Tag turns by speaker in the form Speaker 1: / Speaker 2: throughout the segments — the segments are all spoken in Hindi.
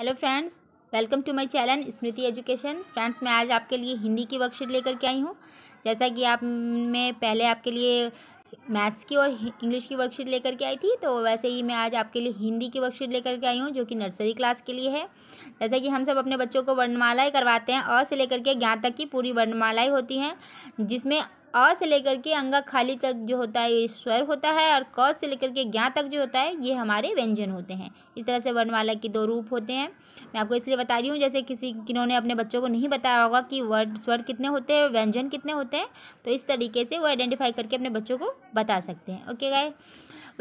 Speaker 1: hello friends welcome to my channel Smriti education friends मैं आज आपके लिए हिंदी की वर्कशीट लेकर के आई हूँ जैसा कि आप मैं पहले आपके लिए मैथ्स की और इंग्लिश की वर्कशीट लेकर के आई थी तो वैसे ही मैं आज आपके लिए हिंदी की वर्कशीट लेकर के आई हूँ जो कि नर्सरी क्लास के लिए है जैसा कि हम सब अपने बच्चों को वर्णमालाएँ करवाते हैं अ से लेकर के ज्ञान तक की पूरी वर्णमालाएँ होती हैं जिसमें अ से लेकर के अंगा खाली तक जो होता है ये स्वर होता है और क से लेकर के ज्ञा तक जो होता है ये हमारे व्यंजन होते हैं इस तरह से वर्णमाला के दो रूप होते हैं मैं आपको इसलिए बता रही हूँ जैसे किसी किन्होंने अपने बच्चों को नहीं बताया होगा कि वर्ड स्वर कितने होते हैं व्यंजन कितने होते हैं तो इस तरीके से वो आइडेंटिफाई करके अपने बच्चों को बता सकते हैं ओके गाय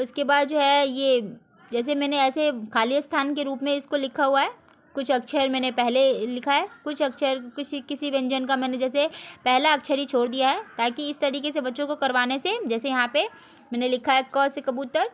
Speaker 1: उसके बाद जो है ये जैसे मैंने ऐसे खाली स्थान के रूप में इसको लिखा हुआ है कुछ अक्षर मैंने पहले लिखा है कुछ अक्षर किसी किसी व्यंजन का मैंने जैसे पहला अक्षर ही छोड़ दिया है ताकि इस तरीके से बच्चों को करवाने से जैसे यहाँ पे मैंने लिखा है क से कबूतर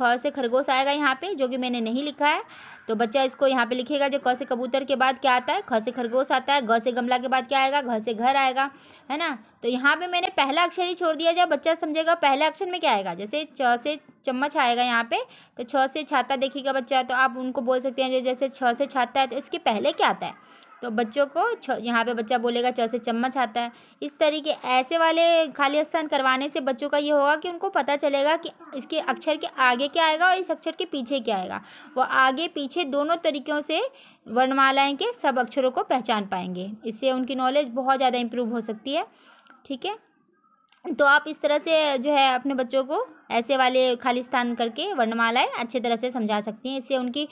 Speaker 1: ख से खरगोश आएगा यहाँ पे जो कि मैंने नहीं लिखा है तो बच्चा इसको यहाँ पे लिखेगा जो क से कबूतर के बाद क्या आता है ख से खरगोश आता है ग से गमला के बाद क्या आएगा घ से घर आएगा है ना तो यहाँ पे मैंने पहला अक्षर ही छोड़ दिया जब बच्चा समझेगा पहले अक्षर में क्या आएगा जैसे छ से चम्मच आएगा यहाँ पे तो छ से छाता देखेगा बच्चा तो आप उनको बोल सकते हैं जो जैसे छ से छाता है तो इसके पहले क्या आता है तो बच्चों को यहाँ पे बच्चा बोलेगा चौसे से चम्मच आता है इस तरीके ऐसे वाले खाली स्थान करवाने से बच्चों का ये होगा कि उनको पता चलेगा कि इसके अक्षर के आगे क्या आएगा और इस अक्षर के पीछे क्या आएगा वो आगे पीछे दोनों तरीक़ों से वर्णमालाएँ के सब अक्षरों को पहचान पाएंगे इससे उनकी नॉलेज बहुत ज़्यादा इम्प्रूव हो सकती है ठीक है तो आप इस तरह से जो है अपने बच्चों को ऐसे वाले खाली स्थान करके वर्णमालाएँ अच्छे तरह से समझा सकती हैं इससे उनकी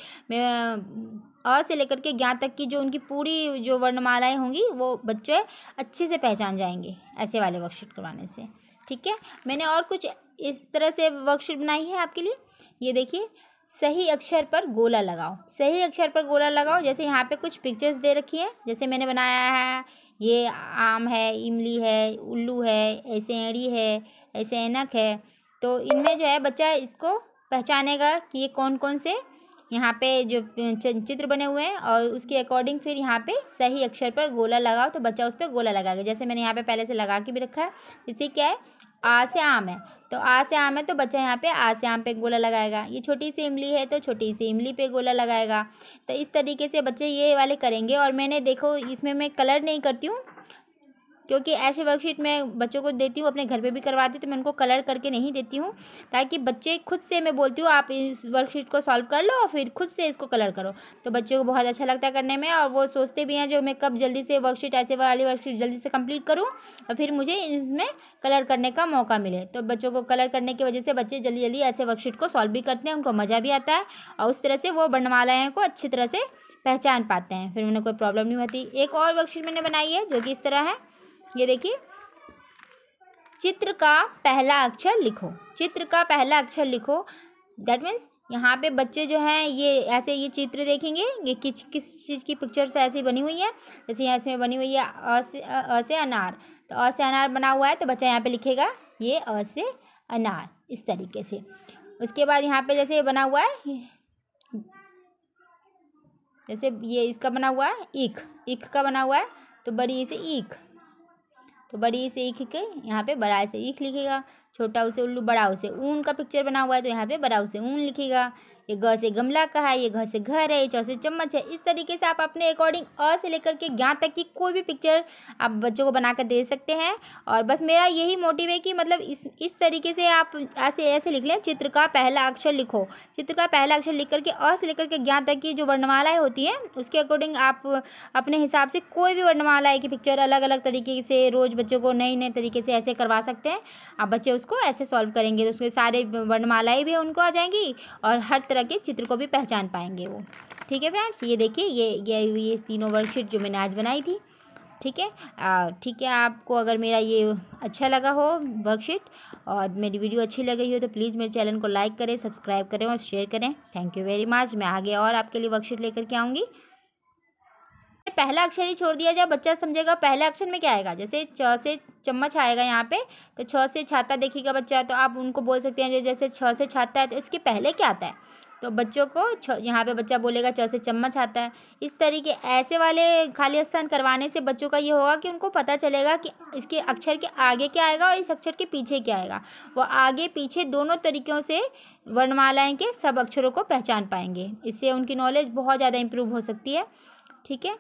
Speaker 1: अ से लेकर के ज्ञा तक की जो उनकी पूरी जो वर्णमालाएँ होंगी वो बच्चे अच्छे से पहचान जाएंगे ऐसे वाले वर्कशीट करवाने से ठीक है मैंने और कुछ इस तरह से वर्कशीट बनाई है आपके लिए ये देखिए सही अक्षर पर गोला लगाओ सही अक्षर पर गोला लगाओ जैसे यहाँ पे कुछ पिक्चर्स दे रखी है जैसे मैंने बनाया है ये आम है इमली है उल्लू है ऐसे एड़ी है ऐसे ऐनक है तो इनमें जो है बच्चा इसको पहचानेगा कि ये कौन कौन से यहाँ पे जो चित्र बने हुए हैं और उसके अकॉर्डिंग फिर यहाँ पे सही अक्षर पर गोला लगाओ तो बच्चा उस पर गोला लगाएगा जैसे मैंने यहाँ पे पहले से लगा के भी रखा है जैसे क्या है आ से आम है तो आ से आम है तो बच्चा यहाँ पे आ से आम पे गोला लगाएगा ये छोटी सी इमली है तो छोटी सी इमली पे गोला लगाएगा तो इस तरीके से बच्चे ये वाले करेंगे और मैंने देखो इसमें मैं कलर नहीं करती हूँ क्योंकि ऐसे वर्कशीट मैं बच्चों को देती हूँ अपने घर पे भी करवाती हूँ तो मैं उनको कलर करके नहीं देती हूँ ताकि बच्चे खुद से मैं बोलती हूँ आप इस वर्कशीट को सॉल्व कर लो और फिर खुद से इसको कलर करो तो बच्चों को बहुत अच्छा लगता है करने में और वो सोचते भी हैं जो मैं कब जल्दी से वर्कशीट ऐसे वाली वर्कशीट जल्दी से कम्प्लीट करूँ और फिर मुझे इसमें कलर करने का मौका मिले तो बच्चों को कलर करने की वजह से बच्चे जल्दी जल्दी ऐसे वर्कशीट को सॉल्व भी करते हैं उनको मज़ा भी आता है और उस तरह से वो बनवालाएँ को अच्छी तरह से पहचान पाते हैं फिर उन्हें कोई प्रॉब्लम नहीं होती एक और वर्कशीट मैंने बनाई है जो कि इस तरह है ये देखिए चित्र का पहला अक्षर लिखो चित्र का पहला अक्षर लिखो दैट मीन्स यहाँ पे बच्चे जो हैं ये ऐसे ये चित्र देखेंगे ये किस किस चीज़ की पिक्चर से ऐसी बनी हुई है जैसे यहाँ इसमें बनी हुई है अ से अनार तो अ से अनार बना हुआ है तो बच्चा यहाँ पे लिखेगा ये अ से अनार इस तरीके से उसके बाद यहाँ पे जैसे ये बना हुआ है जैसे ये इसका बना हुआ है इख ईख का बना हुआ है तो बड़ी इसे इख तो बड़ी से ईख के यहाँ पे बड़ा से ईख लिखेगा छोटा उसे उल्लू बड़ा उसे ऊन का पिक्चर बना हुआ है तो यहाँ पे बड़ा उसे ऊन लिखेगा ये घर से गमला का है ये घ से घर है ये चौ से चम्मच है इस तरीके से आप अपने अकॉर्डिंग अ से लेकर के ज्ञान तक की कोई भी पिक्चर आप बच्चों को बना कर दे सकते हैं और बस मेरा यही मोटिव है कि मतलब इस इस तरीके से आप ऐसे ऐसे लिख लें चित्र का पहला अक्षर लिखो चित्र का पहला अक्षर लिख करके अ से लेकर के ज्ञान तक की जो वर्णमालाएँ होती हैं उसके अकॉर्डिंग आप अपने हिसाब से कोई भी वर्णमाला की पिक्चर अलग अलग तरीके से रोज़ बच्चों को नए नए तरीके से ऐसे करवा सकते हैं आप बच्चे उसको ऐसे सॉल्व करेंगे तो उसके सारे वर्णमालाएँ भी उनको आ जाएंगी और हर तरह के चित्र को भी पहचान पाएंगे वो ठीक है फ्रेंड्स ये देखिए ये ये ये तीनों वर्कशीट जो मैंने आज बनाई थी ठीक है ठीक है आपको अगर मेरा ये अच्छा लगा हो वर्कशीट और मेरी वीडियो अच्छी लग रही हो तो प्लीज़ मेरे चैनल को लाइक करें सब्सक्राइब करें और शेयर करें थैंक यू वेरी मच मैं आगे और आपके लिए वर्कशीट लेकर के आऊँगी पहला अक्षर ही छोड़ दिया जाए बच्चा समझेगा पहला अक्षर में क्या आएगा जैसे छ से चम्मच आएगा यहाँ पे तो छ से छाता देखेगा बच्चा तो आप उनको बोल सकते हैं जो जैसे छ से छाता है तो इसके पहले क्या आता है तो बच्चों को यहाँ पे बच्चा बोलेगा चौसे चम्मच आता है इस तरीके ऐसे वाले खाली स्थान करवाने से बच्चों का ये होगा कि उनको पता चलेगा कि इसके अक्षर के आगे क्या आएगा और इस अक्षर के पीछे क्या आएगा वो आगे पीछे दोनों तरीक़ों से वर्णमालाएँ के सब अक्षरों को पहचान पाएंगे इससे उनकी नॉलेज बहुत ज़्यादा इम्प्रूव हो सकती है ठीक है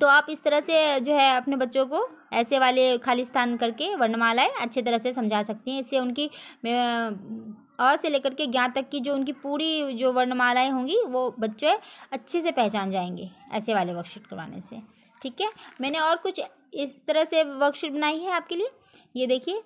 Speaker 1: तो आप इस तरह से जो है अपने बच्चों को ऐसे वाले खाली स्थान करके वर्णमालाएँ अच्छे तरह से समझा सकती हैं इससे उनकी अ से लेकर के ज्ञात तक की जो उनकी पूरी जो वर्णमालाएँ होंगी वो बच्चे अच्छे से पहचान जाएंगे ऐसे वाले वर्कशीट करवाने से ठीक है मैंने और कुछ इस तरह से वर्कशीट बनाई है आपके लिए ये देखिए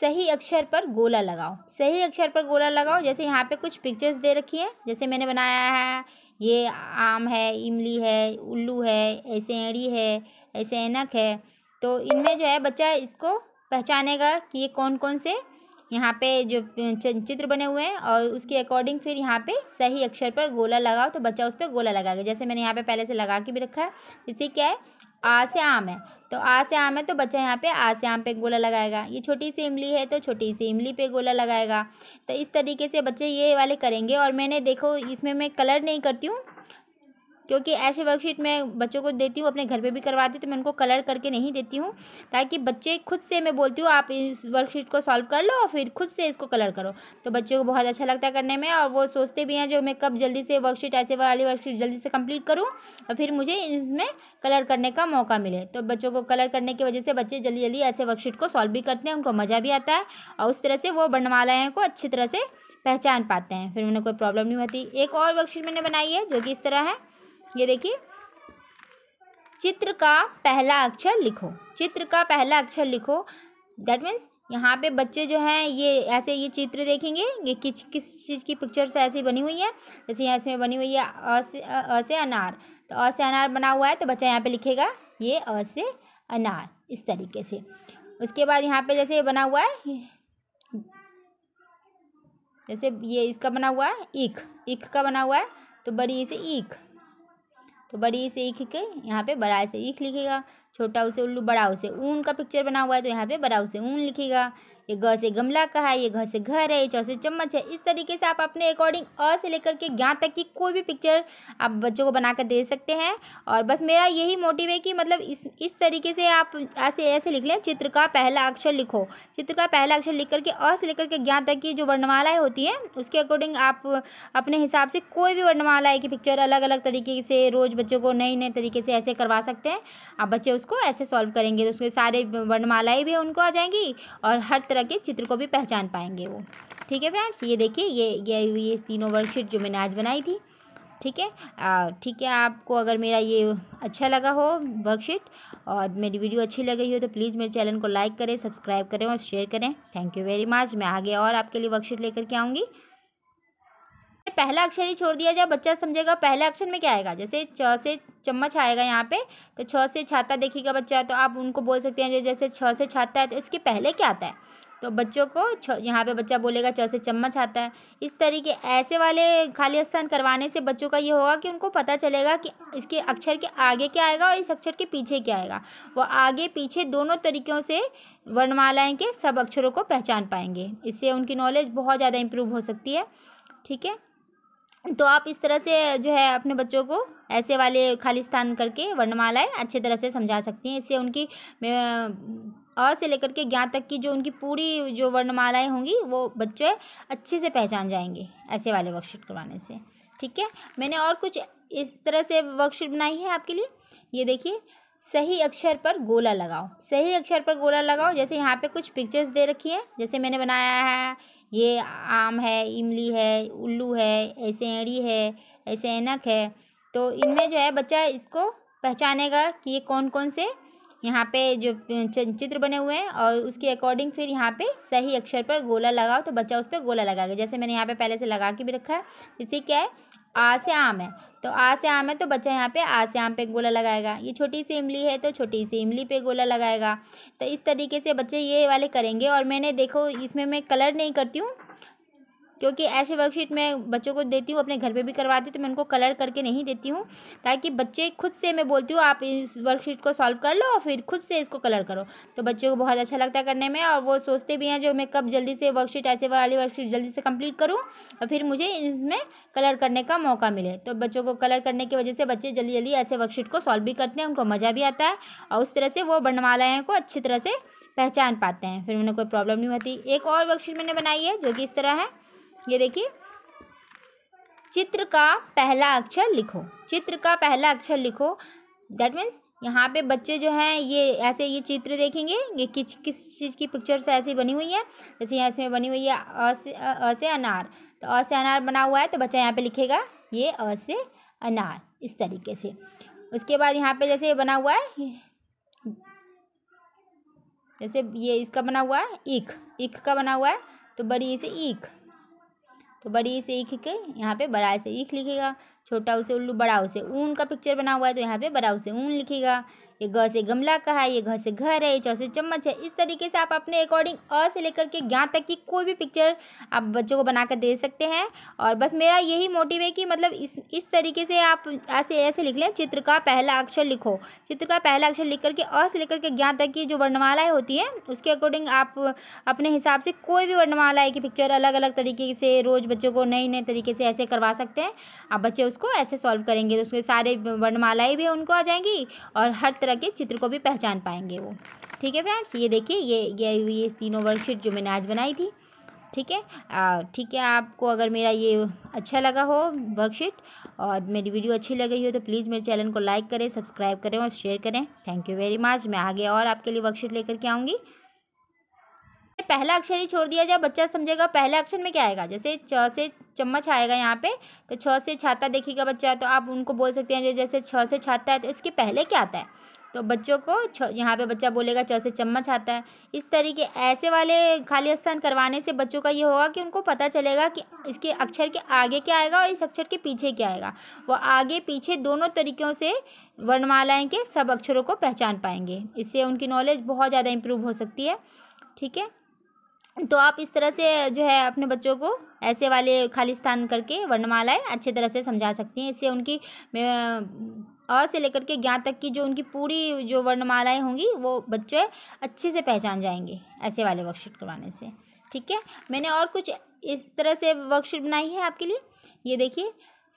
Speaker 1: सही अक्षर पर गोला लगाओ सही अक्षर पर गोला लगाओ जैसे यहाँ पे कुछ पिक्चर्स दे रखी है जैसे मैंने बनाया है ये आम है इमली है उल्लू है ऐसे एड़ी है ऐसे ऐनक है तो इनमें जो है बच्चा इसको पहचानेगा कि ये कौन कौन से यहाँ पे जो चित्र बने हुए हैं और उसके अकॉर्डिंग फिर यहाँ पे सही अक्षर पर गोला लगाओ तो बच्चा उस पर गोला लगाएगा जैसे मैंने यहाँ पे पहले से लगा के भी रखा है इसी क्या है आ से आम है तो आ से आम है तो बच्चा यहाँ पे आ से आम पे गोला लगाएगा ये छोटी सी इमली है तो छोटी सी इमली पे गोला लगाएगा तो इस तरीके से बच्चे ये वाले करेंगे और मैंने देखो इसमें मैं कलर नहीं करती हूँ क्योंकि ऐसे वर्कशीट मैं बच्चों को देती हूँ अपने घर पर भी करवाती हूँ तो मैं उनको कलर करके नहीं देती हूँ ताकि बच्चे खुद से मैं बोलती हूँ आप इस वर्कशीट को सॉल्व कर लो और फिर खुद से इसको कलर करो तो बच्चों को बहुत अच्छा लगता है करने में और वो सोचते भी हैं जो मैं कब जल्दी से वर्कशीट ऐसे वाली वर्कशीट जल्दी से कम्प्लीट करूँ और फिर मुझे इसमें कलर करने का मौका मिले तो बच्चों को कलर करने की वजह से बच्चे जल्दी जल्दी ऐसे वर्कशीट को सॉल्व भी करते हैं उनको मज़ा भी आता है और उस तरह से वो बनवालाएँ को अच्छी तरह से पहचान पाते हैं फिर उन्हें कोई प्रॉब्लम नहीं होती एक और वर्कशीट मैंने बनाई है जो कि इस तरह है ये देखिए चित्र का पहला अक्षर लिखो चित्र का पहला अक्षर लिखो दैट मीन्स यहाँ पे बच्चे जो हैं ये ऐसे ये चित्र देखेंगे ये किस किस चीज़ की पिक्चर्स ऐसी बनी हुई है जैसे यहाँ इसमें बनी हुई है अ से अनार तो अ से अनार बना हुआ है तो बच्चा यहाँ पे लिखेगा ये अ से अनार इस तरीके से उसके बाद यहाँ पे जैसे ये बना हुआ है जैसे ये इसका बना हुआ है इख ईख का बना हुआ है तो बड़ी इसे इख तो बड़ी से ईख के यहाँ पे बड़ा से ईख लिखेगा छोटा उसे उल्लू बड़ा उसे ऊन का पिक्चर बना हुआ है तो यहाँ पे बड़ा उसे ऊन लिखेगा ये घ से गमला का है ये घ से घर है ये चौ से चम्मच है इस तरीके से आप अपने अकॉर्डिंग अ से लेकर के ज्ञान तक की कोई भी पिक्चर आप बच्चों को बना कर दे सकते हैं और बस मेरा यही मोटिव है कि मतलब इस इस तरीके से आप ऐसे ऐसे लिख लें चित्र का पहला अक्षर लिखो चित्र का पहला अक्षर लिख करके अ से लेकर के ज्ञान तक की जो वर्णमालाएँ होती हैं उसके अकॉर्डिंग आप अपने हिसाब से कोई भी वर्णमाला की पिक्चर अलग अलग तरीके से रोज़ बच्चों को नए नए तरीके से ऐसे करवा सकते हैं आप बच्चे उसको ऐसे सॉल्व करेंगे तो उसके सारे वर्णमालाएँ भी उनको आ जाएंगी और हर तरह तरह के चित्र को भी पहचान पाएंगे वो ठीक है फ्रेंड्स ये देखिए ये ये ये तीनों वर्कशीट जो मैंने आज बनाई थी ठीक है ठीक है आपको अगर मेरा ये अच्छा लगा हो वर्कशीट और मेरी वीडियो अच्छी लग रही हो तो प्लीज़ मेरे चैनल को लाइक करें सब्सक्राइब करें और शेयर करें थैंक यू वेरी मच मैं आगे और आपके लिए वर्कशीट लेकर के आऊँगी पहला अक्षर ही छोड़ दिया जाए बच्चा समझेगा पहले अक्षर में क्या आएगा जैसे छ से चम्मच आएगा यहाँ पे तो छ से छाता देखेगा बच्चा तो आप उनको बोल सकते हैं जो जैसे छ से छाता है तो इसके पहले क्या आता है तो बच्चों को यहाँ पे बच्चा बोलेगा चौसे से चम्मच आता है इस तरीके ऐसे वाले खाली स्थान करवाने से बच्चों का ये होगा कि उनको पता चलेगा कि इसके अक्षर के आगे क्या आएगा और इस अक्षर के पीछे क्या आएगा वो आगे पीछे दोनों तरीक़ों से वर्णमालाएँ के सब अक्षरों को पहचान पाएंगे इससे उनकी नॉलेज बहुत ज़्यादा इम्प्रूव हो सकती है ठीक है तो आप इस तरह से जो है अपने बच्चों को ऐसे वाले खाली स्थान करके वर्णमालाएँ अच्छे तरह से समझा सकती हैं इससे उनकी अ से लेकर के ज्ञान तक की जो उनकी पूरी जो वर्णमालाएँ होंगी वो बच्चे अच्छे से पहचान जाएंगे ऐसे वाले वर्कशीट करवाने से ठीक है मैंने और कुछ इस तरह से वर्कशीट बनाई है आपके लिए ये देखिए सही अक्षर पर गोला लगाओ सही अक्षर पर गोला लगाओ जैसे यहाँ पे कुछ पिक्चर्स दे रखी है जैसे मैंने बनाया है ये आम है इमली है उल्लू है ऐसे एड़ी है ऐसे ऐनक है तो इनमें जो है बच्चा इसको पहचानेगा कि ये कौन कौन से यहाँ पे जो चित्र बने हुए हैं और उसके अकॉर्डिंग फिर यहाँ पे सही अक्षर पर गोला लगाओ तो बच्चा उस पर गोला लगाएगा जैसे मैंने यहाँ पे पहले से लगा के भी रखा है जैसे क्या है आ से आम है तो आ से आम है तो बच्चा यहाँ पे आ से आम पे गोला लगाएगा ये छोटी सी इमली है तो छोटी सी इमली पे गोला लगाएगा तो इस तरीके से बच्चे ये वाले करेंगे और मैंने देखो इसमें मैं कलर नहीं करती हूँ क्योंकि ऐसे वर्कशीट मैं बच्चों को देती हूँ अपने घर पे भी करवाती हूँ तो मैं उनको कलर करके नहीं देती हूँ ताकि बच्चे खुद से मैं बोलती हूँ आप इस वर्कशीट को सॉल्व कर लो और फिर खुद से इसको कलर करो तो बच्चों को बहुत अच्छा लगता है करने में और वो सोचते भी हैं जो मैं कब जल्दी से वर्कशीट ऐसे वाली वर्कशीट जल्दी से कम्प्लीट करूँ और फिर मुझे इसमें कलर करने का मौका मिले तो बच्चों को कलर करने की वजह से बच्चे जल्दी जल्दी ऐसे वर्कशीट को सॉल्व भी करते हैं उनको मज़ा भी आता है और उस तरह से वो बनवालाएँ को अच्छी तरह से पहचान पाते हैं फिर उन्हें कोई प्रॉब्लम नहीं होती एक और वर्कशीट मैंने बनाई है जो कि इस तरह है ये देखिए चित्र का पहला अक्षर लिखो चित्र का पहला अक्षर लिखो दैट मीन्स यहाँ पे बच्चे जो हैं ये ऐसे ये चित्र देखेंगे ये किस किस चीज़ की पिक्चर्स ऐसी बनी हुई है जैसे यहाँ इसमें बनी हुई है अ से अनार तो अ से अनार बना हुआ है तो बच्चा यहाँ पे लिखेगा ये अ से अनार इस तरीके से उसके बाद यहाँ पे जैसे बना हुआ है जैसे ये इसका बना हुआ है इख ईख का बना हुआ है तो बड़ी इसे ईख तो बड़ी से ईख के यहाँ पे बड़ा से ईख लिखेगा छोटा उसे उल्लू बड़ा उसे ऊन का पिक्चर बना हुआ है तो यहाँ पे बड़ा उसे ऊन लिखेगा ये घर से गमला का है ये घ से घर है ये चौसे चम्मच है इस तरीके से आप अपने अकॉर्डिंग अ से लेकर के ज्ञान तक की कोई भी पिक्चर आप बच्चों को बनाकर दे सकते हैं और बस मेरा यही मोटिव है कि मतलब इस इस तरीके से आप ऐसे ऐसे लिख लें चित्र का पहला अक्षर लिखो चित्र का पहला अक्षर लिख करके अ से लेकर के ज्ञान तक की जो वर्णमालाएँ होती हैं उसके अकॉर्डिंग आप अपने हिसाब से कोई भी वर्णमाला की पिक्चर अलग अलग तरीके से रोज़ बच्चों को नए नए तरीके से ऐसे करवा सकते हैं आप बच्चे उसको उसको ऐसे सॉल्व करेंगे तो उसके सारे वर्णमालाएँ भी उनको आ जाएंगी और हर तरह के चित्र को भी पहचान पाएंगे वो ठीक है फ्रेंड्स ये देखिए ये ये ये तीनों वर्कशीट जो मैंने आज बनाई थी ठीक है ठीक है आपको अगर मेरा ये अच्छा लगा हो वर्कशीट और मेरी वीडियो अच्छी लग रही हो तो प्लीज़ मेरे चैनल को लाइक करें सब्सक्राइब करें और शेयर करें थैंक यू वेरी मच मैं आगे और आपके लिए वर्कशीट लेकर के आऊँगी पहला अक्षर ही छोड़ दिया जाए बच्चा समझेगा पहले अक्षर में क्या आएगा जैसे छ से चम्मच आएगा यहाँ पे तो छ से छाता देखेगा बच्चा तो आप उनको बोल सकते हैं जो जैसे छः से छाता है तो इसके पहले क्या आता है तो बच्चों को छ यहाँ पे बच्चा बोलेगा छः से चम्मच आता है इस तरीके ऐसे वाले खाली स्थान करवाने से बच्चों का ये होगा कि उनको पता चलेगा कि इसके अक्षर के आगे क्या आएगा और इस अक्षर के पीछे क्या आएगा वो आगे पीछे दोनों तरीक़ों से वर्णमालाएँ के सब अक्षरों को पहचान पाएंगे इससे उनकी नॉलेज बहुत ज़्यादा इम्प्रूव हो सकती है ठीक है तो आप इस तरह से जो है अपने बच्चों को ऐसे वाले खाली स्थान करके वर्णमालाएँ अच्छे तरह से समझा सकती हैं इससे उनकी अ से लेकर के ज्ञान तक की जो उनकी पूरी जो वर्णमालाएँ होंगी वो बच्चे अच्छे से पहचान जाएंगे ऐसे वाले वर्कशीट करवाने से ठीक है मैंने और कुछ इस तरह से वर्कशीट बनाई है आपके लिए ये देखिए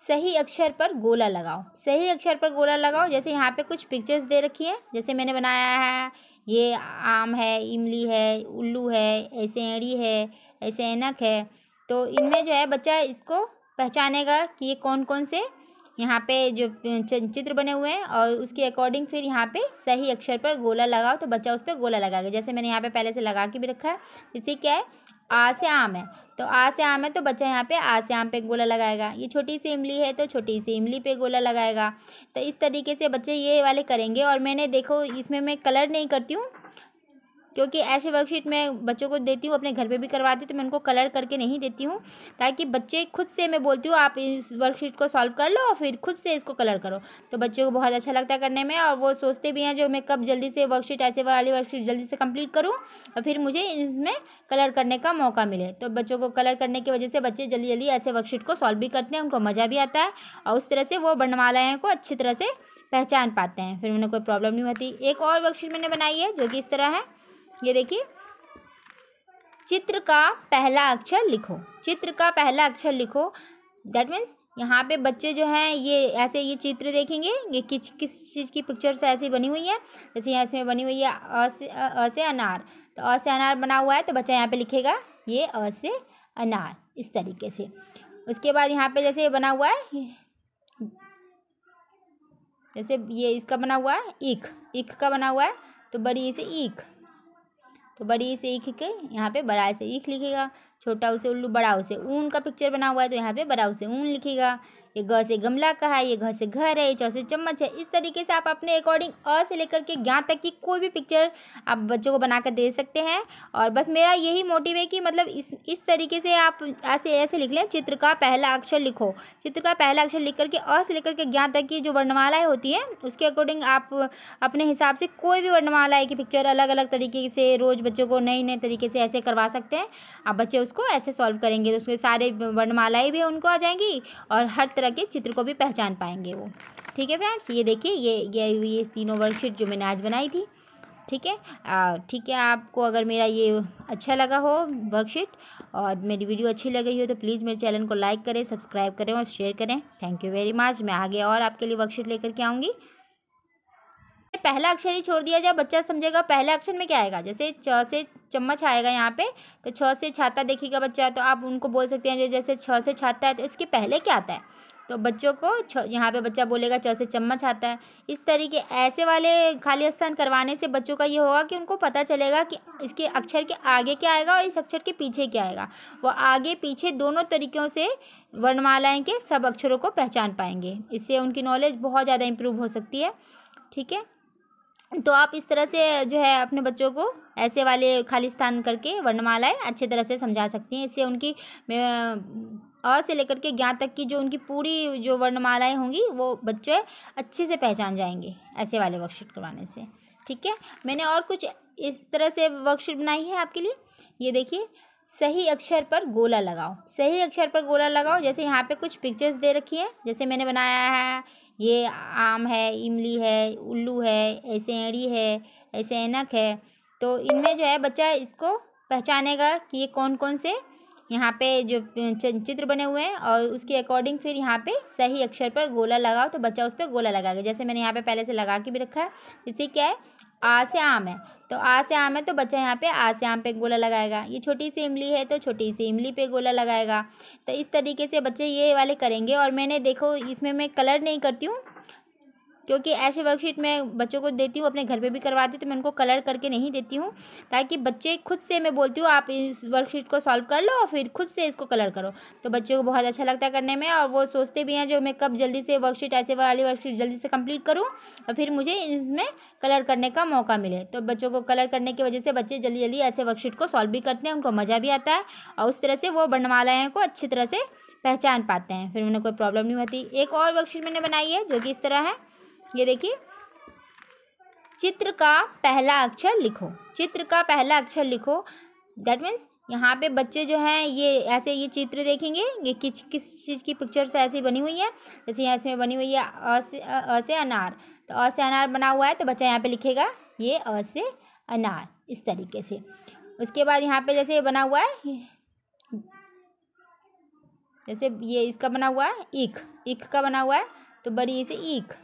Speaker 1: सही अक्षर पर गोला लगाओ सही अक्षर पर गोला लगाओ जैसे यहाँ पे कुछ पिक्चर्स दे रखी है जैसे मैंने बनाया है ये आम है इमली है उल्लू है ऐसे एड़ी है ऐसे ऐनक है तो इनमें जो है बच्चा इसको पहचानेगा कि ये कौन कौन से यहाँ पे जो चित्र बने हुए हैं और उसके अकॉर्डिंग फिर यहाँ पे सही अक्षर पर गोला लगाओ तो बच्चा उस पर गोला लगाएगा जैसे मैंने यहाँ पे पहले से लगा के भी रखा है इससे क्या है आ से आम है तो आ से आम है तो बच्चा यहाँ पे आ से आम पे गोला लगाएगा ये छोटी सी इमली है तो छोटी सी इमली पे गोला लगाएगा तो इस तरीके से बच्चे ये वाले करेंगे और मैंने देखो इसमें मैं कलर नहीं करती हूँ क्योंकि ऐसे वर्कशीट मैं बच्चों को देती हूँ अपने घर पे भी करवाती हूँ तो मैं उनको कलर करके नहीं देती हूँ ताकि बच्चे खुद से मैं बोलती हूँ आप इस वर्कशीट को सॉल्व कर लो और फिर खुद से इसको कलर करो तो बच्चों को बहुत अच्छा लगता है करने में और वो सोचते भी हैं जो मैं कब जल्दी से वर्कशीट ऐसे वाली वर्कशीट जल्दी से कम्प्लीट करूँ और फिर मुझे इसमें कलर करने का मौका मिले तो बच्चों को कलर करने की वजह से बच्चे जल्दी जल्दी ऐसे वर्कशीट को सॉल्व भी करते हैं उनको मज़ा भी आता है और उस तरह से वो वर्णमालाएँ को अच्छी तरह से पहचान पाते हैं फिर उन्हें कोई प्रॉब्लम नहीं होती एक और वर्कशीट मैंने बनाई है जो कि इस तरह है ये देखिए चित्र का पहला अक्षर लिखो चित्र का पहला अक्षर लिखो दैट मीन्स यहाँ पे बच्चे जो हैं ये ऐसे ये चित्र देखेंगे ये किस किस चीज़ की पिक्चर से ऐसी बनी हुई है जैसे यहाँ इसमें बनी हुई है अ से अनार तो अ से अनार बना हुआ है तो बच्चा यहाँ पे लिखेगा ये अ से अनार इस तरीके से उसके बाद यहाँ पे जैसे ये बना हुआ है जैसे ये इसका बना हुआ है इख ईख का बना हुआ है तो बड़ी इसे ईख तो बड़ी से ईख के यहाँ पे बड़ा से ईख लिखेगा छोटा उसे उल्लू बड़ा उसे ऊन का पिक्चर बना हुआ है तो यहाँ पे बड़ा उसे ऊन लिखेगा ये घ से गमला का है ये घ से घर है ये चौ से चम्मच है इस तरीके से आप अपने अकॉर्डिंग अ से लेकर के ज्ञा तक की कोई भी पिक्चर आप बच्चों को बनाकर दे सकते हैं और बस मेरा यही मोटिव है कि मतलब इस इस तरीके से आप ऐसे ऐसे लिख लें चित्र का पहला अक्षर लिखो चित्र का पहला अक्षर लिख करके अ से लेकर के ज्ञान तक की जो वर्णमालाएँ होती हैं उसके अकॉर्डिंग आप अपने हिसाब से कोई भी वर्णमालाएँ की पिक्चर अलग अलग तरीके से रोज़ बच्चों को नए नए तरीके से ऐसे करवा सकते हैं आप बच्चे उसको ऐसे सॉल्व करेंगे तो उसके सारे वर्णमालाएँ भी उनको आ जाएंगी और हर तरह तरह के चित्र को भी पहचान पाएंगे वो ठीक है फ्रेंड्स ये देखिए ये ये ये तीनों वर्कशीट जो मैंने आज बनाई थी ठीक है ठीक है आपको अगर मेरा ये अच्छा लगा हो वर्कशीट और मेरी वीडियो अच्छी लग रही हो तो प्लीज़ मेरे चैनल को लाइक करें सब्सक्राइब करें और शेयर करें थैंक यू वेरी मच मैं आगे और आपके लिए वर्कशीट लेकर के आऊँगी पहला अक्षर ही छोड़ दिया जाए बच्चा समझेगा पहले अक्षर में क्या आएगा जैसे छ से चम्मच आएगा यहाँ पे तो छ से छाता देखेगा बच्चा तो आप उनको बोल सकते हैं जो जैसे छ से छाता है तो इसके पहले क्या आता है तो बच्चों को यहाँ पे बच्चा बोलेगा छः से चम्मच आता है इस तरीके ऐसे वाले खाली स्थान करवाने से बच्चों का ये होगा कि उनको पता चलेगा कि इसके अक्षर के आगे क्या आएगा और इस अक्षर के पीछे क्या आएगा वो आगे पीछे दोनों तरीक़ों से वर्णमालाएँ के सब अक्षरों को पहचान पाएंगे इससे उनकी नॉलेज बहुत ज़्यादा इम्प्रूव हो सकती है ठीक है तो आप इस तरह से जो है अपने बच्चों को ऐसे वाले खाली स्थान करके वर्णमालाएँ अच्छे तरह से समझा सकती हैं इससे उनकी अ से लेकर के ज्ञात तक की जो उनकी पूरी जो वर्णमालाएँ होंगी वो बच्चे अच्छे से पहचान जाएंगे ऐसे वाले वर्कशीट करवाने से ठीक है मैंने और कुछ इस तरह से वर्कशीट बनाई है आपके लिए ये देखिए सही अक्षर पर गोला लगाओ सही अक्षर पर गोला लगाओ जैसे यहाँ पे कुछ पिक्चर्स दे रखी है जैसे मैंने बनाया है ये आम है इमली है उल्लू है ऐसे एड़ी है ऐसे ऐनक है तो इनमें जो है बच्चा इसको पहचानेगा कि ये कौन कौन से यहाँ पे जो चित्र बने हुए हैं और उसके अकॉर्डिंग फिर यहाँ पे सही अक्षर पर गोला लगाओ तो बच्चा उस पर गोला लगाएगा जैसे मैंने यहाँ पे पहले से लगा के भी रखा है इसी क्या है आ से आम है तो आ से आम है तो बच्चा यहाँ पे आ से आम पे गोला लगाएगा ये छोटी सी इमली है तो छोटी सी इमली पे गोला लगाएगा तो इस तरीके से बच्चे ये वाले करेंगे और मैंने देखो इसमें मैं कलर नहीं करती हूँ क्योंकि ऐसे वर्कशीट मैं बच्चों को देती हूँ अपने घर पे भी करवाती हूँ तो मैं उनको कलर करके नहीं देती हूँ ताकि बच्चे खुद से मैं बोलती हूँ आप इस वर्कशीट को सॉल्व कर लो और फिर खुद से इसको कलर करो तो बच्चों को बहुत अच्छा लगता है करने में और वो सोचते भी हैं जो मैं कब जल्दी से वर्कशीट ऐसे वाली वर्कशीट जल्दी से कम्प्लीट करूँ और फिर मुझे इसमें कलर करने का मौका मिले तो बच्चों को कलर करने की वजह से बच्चे जल्दी जल्दी ऐसे वर्कशीट को सॉल्व भी करते हैं उनको मज़ा भी आता है और उस तरह से वो बनवालाएँ को अच्छी तरह से पहचान पाते हैं फिर उन्हें कोई प्रॉब्लम नहीं होती एक और वर्कशीट मैंने बनाई है जो कि इस तरह है ये देखिए चित्र का पहला अक्षर लिखो चित्र का पहला अक्षर लिखो दैट मीन्स यहाँ पे बच्चे जो हैं ये ऐसे ये चित्र देखेंगे ये किस किस चीज़ की पिक्चर से ऐसी बनी हुई है जैसे यहाँ इसमें बनी हुई है अ से अनार तो अ से अनार बना हुआ है तो बच्चा यहाँ पे लिखेगा ये अ से अनार इस तरीके से उसके बाद यहाँ पे जैसे ये बना हुआ है जैसे ये इसका बना हुआ है ईख ईख का बना हुआ है तो बड़ी इसे ईख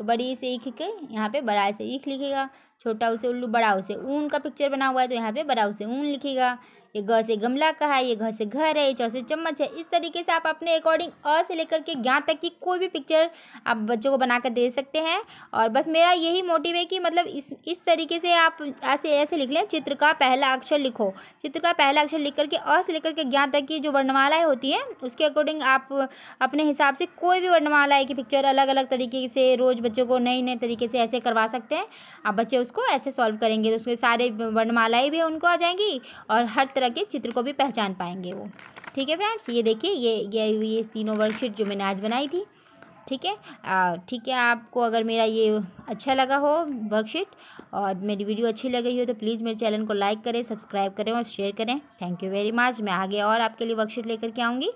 Speaker 1: तो बड़ी से ईख के यहाँ पे बड़ा से ईख लिखेगा छोटा उसे उल्लू बड़ा उसे ऊन का पिक्चर बना हुआ है तो यहाँ पे बड़ा उसे ऊन लिखेगा ये ग से गमला का है ये घ से घर है ये चौ से चम्मच है इस तरीके से आप अपने अकॉर्डिंग अ से लेकर के ज्ञान तक की कोई भी पिक्चर आप बच्चों को बनाकर दे सकते हैं और बस मेरा यही मोटिव है कि मतलब इस इस तरीके से आप ऐसे ऐसे लिख लें चित्र का पहला अक्षर लिखो चित्र का पहला अक्षर लिख करके अ से लेकर के ज्ञान तक की जो वर्णमालाएँ होती हैं उसके अकॉर्डिंग आप अपने हिसाब से कोई भी वर्णमालाएँ की पिक्चर अलग अलग तरीके से रोज़ बच्चों को नई नए तरीके से ऐसे करवा सकते हैं आप बच्चे उसको ऐसे सॉल्व करेंगे तो उसके सारे वर्णमालाएँ भी उनको आ जाएंगी और हर तरह के चित्र को भी पहचान पाएंगे वो ठीक है फ्रेंड्स ये देखिए ये ये ये तीनों वर्कशीट जो मैंने आज बनाई थी ठीक है ठीक है आपको अगर मेरा ये अच्छा लगा हो वर्कशीट और मेरी वीडियो अच्छी लग रही हो तो प्लीज़ मेरे चैनल को लाइक करें सब्सक्राइब करें और शेयर करें थैंक यू वेरी मच मैं आगे और आपके लिए वर्कशीट लेकर के आऊँगी